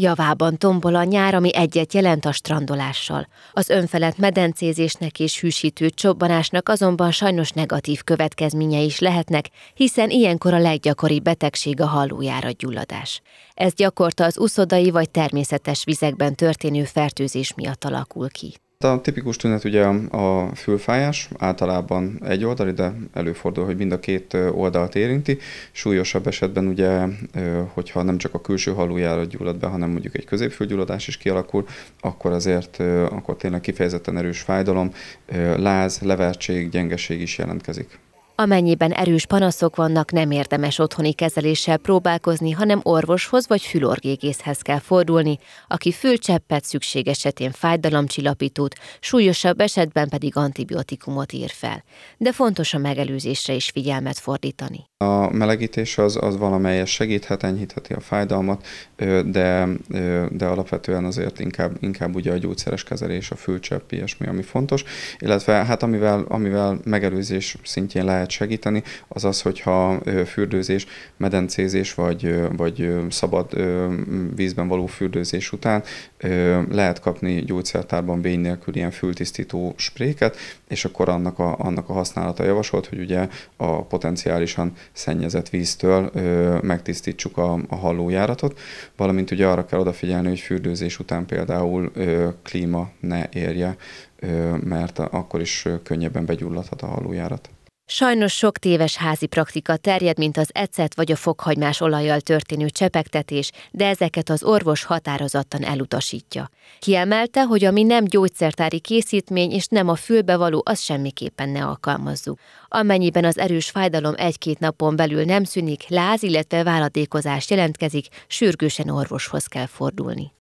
Javában tombol a nyár, ami egyet jelent a strandolással. Az önfelett medencézésnek és hűsítő csobbanásnak azonban sajnos negatív következményei is lehetnek, hiszen ilyenkor a leggyakoribb betegség a hallójára gyulladás. Ez gyakorta az uszodai vagy természetes vizekben történő fertőzés miatt alakul ki. A tipikus tünet ugye a fülfájás, általában egy oldali, de előfordul, hogy mind a két oldalt érinti. Súlyosabb esetben ugye, hogyha nem csak a külső halójára gyullad be, hanem mondjuk egy középfülgyulladás is kialakul, akkor azért akkor tényleg kifejezetten erős fájdalom, láz, levertség, gyengeség is jelentkezik. Amennyiben erős panaszok vannak, nem érdemes otthoni kezeléssel próbálkozni, hanem orvoshoz vagy fülorgégészhez kell fordulni, aki fülcseppet, szükség esetén fájdalomcsillapítót, súlyosabb esetben pedig antibiotikumot ír fel. De fontos a megelőzésre is figyelmet fordítani. A melegítés az, az valamelyes segíthet, enyhítheti a fájdalmat, de, de alapvetően azért inkább, inkább ugye a gyógyszeres kezelés, a fülcsepp, ilyesmi, ami fontos, illetve hát amivel, amivel megelőzés szintjén lehet lehet segíteni, az az, hogyha fürdőzés, medencézés vagy, vagy szabad vízben való fürdőzés után lehet kapni gyógyszertárban vény nélkül ilyen fültisztító spréket, és akkor annak a, annak a használata javasolt, hogy ugye a potenciálisan szennyezett víztől megtisztítsuk a, a hallójáratot, valamint ugye arra kell odafigyelni, hogy fürdőzés után például klíma ne érje, mert akkor is könnyebben begyulladhat a hallójárat. Sajnos sok téves házi praktika terjed, mint az ecet vagy a fokhagymás olajjal történő csepegtetés, de ezeket az orvos határozottan elutasítja. Kiemelte, hogy ami nem gyógyszertári készítmény és nem a fülbe való, az semmiképpen ne alkalmazzuk. Amennyiben az erős fájdalom egy-két napon belül nem szűnik, láz, illetve váladékozás jelentkezik, sürgősen orvoshoz kell fordulni.